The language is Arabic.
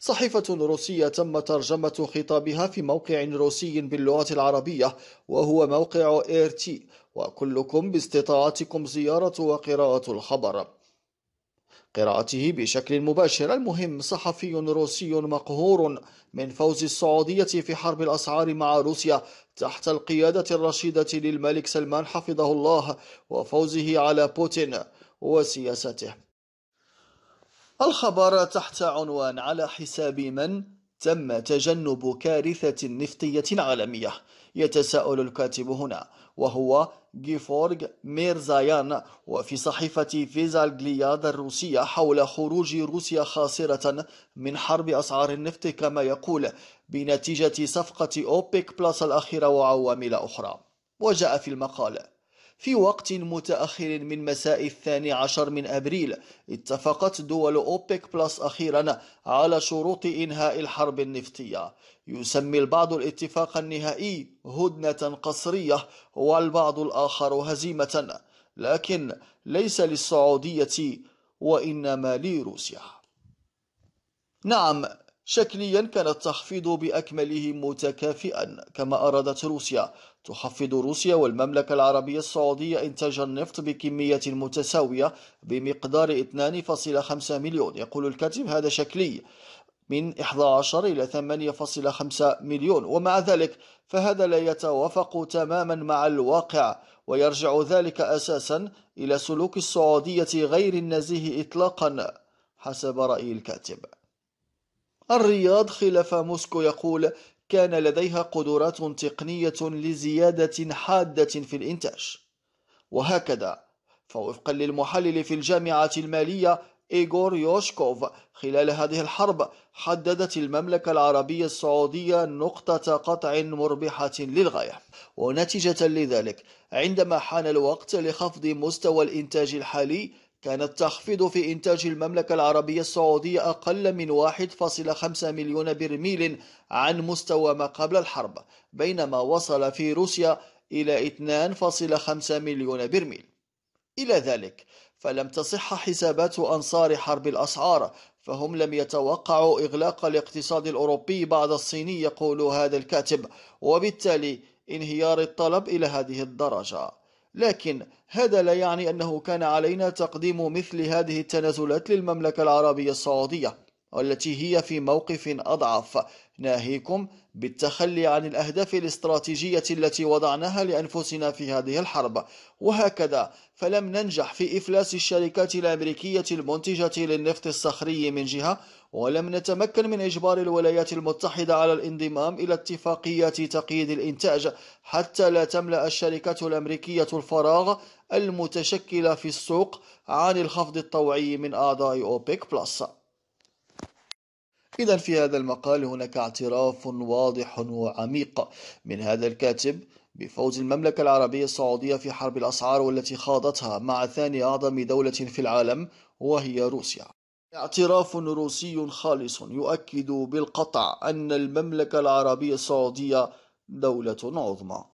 صحيفة روسية تم ترجمة خطابها في موقع روسي باللغة العربية وهو موقع إيرتي وكلكم باستطاعتكم زيارة وقراءة الخبر قراءته بشكل مباشر المهم صحفي روسي مقهور من فوز السعودية في حرب الأسعار مع روسيا تحت القيادة الرشيدة للملك سلمان حفظه الله وفوزه على بوتين وسياسته الخبر تحت عنوان على حساب من تم تجنب كارثة نفطية عالمية يتساءل الكاتب هنا وهو جيفورغ ميرزايان وفي صحيفة فيزالجلياد الروسية حول خروج روسيا خاسرة من حرب أسعار النفط كما يقول بنتيجة صفقة أوبيك بلس الأخيرة وعوامل أخرى وجاء في المقال في وقت متأخر من مساء الثاني عشر من أبريل اتفقت دول أوبيك بلس أخيرا على شروط إنهاء الحرب النفطية يسمي البعض الاتفاق النهائي هدنة قصرية والبعض الآخر هزيمة لكن ليس للسعودية وإنما لروسيا نعم شكليا كان التخفيض بأكمله متكافئا كما أرادت روسيا تخفض روسيا والمملكة العربية السعودية إنتاج النفط بكمية متساوية بمقدار 2.5 مليون يقول الكاتب هذا شكلي من 11 إلى 8.5 مليون ومع ذلك فهذا لا يتوافق تماما مع الواقع ويرجع ذلك أساسا إلى سلوك السعودية غير النزيه إطلاقا حسب رأي الكاتب الرياض خلاف موسكو يقول كان لديها قدرات تقنية لزيادة حادة في الإنتاج وهكذا فوفقا للمحلل في الجامعة المالية إيغور يوشكوف خلال هذه الحرب حددت المملكة العربية السعودية نقطة قطع مربحة للغاية ونتيجة لذلك عندما حان الوقت لخفض مستوى الإنتاج الحالي كان التخفيض في إنتاج المملكة العربية السعودية أقل من 1.5 مليون برميل عن مستوى ما قبل الحرب بينما وصل في روسيا إلى 2.5 مليون برميل إلى ذلك فلم تصح حسابات أنصار حرب الأسعار فهم لم يتوقعوا إغلاق الاقتصاد الأوروبي بعد الصيني يقول هذا الكاتب وبالتالي انهيار الطلب إلى هذه الدرجة لكن هذا لا يعني أنه كان علينا تقديم مثل هذه التنازلات للمملكة العربية السعودية والتي هي في موقف أضعف ناهيكم بالتخلي عن الأهداف الاستراتيجية التي وضعناها لأنفسنا في هذه الحرب وهكذا فلم ننجح في إفلاس الشركات الأمريكية المنتجة للنفط الصخري من جهة ولم نتمكن من إجبار الولايات المتحدة على الانضمام إلى اتفاقيات تقييد الإنتاج حتى لا تملأ الشركات الأمريكية الفراغ المتشكلة في السوق عن الخفض الطوعي من أعضاء أوبيك بلس إذا في هذا المقال هناك اعتراف واضح وعميق من هذا الكاتب بفوز المملكة العربية السعودية في حرب الأسعار والتي خاضتها مع ثاني أعظم دولة في العالم وهي روسيا. اعتراف روسي خالص يؤكد بالقطع أن المملكة العربية السعودية دولة عظمى.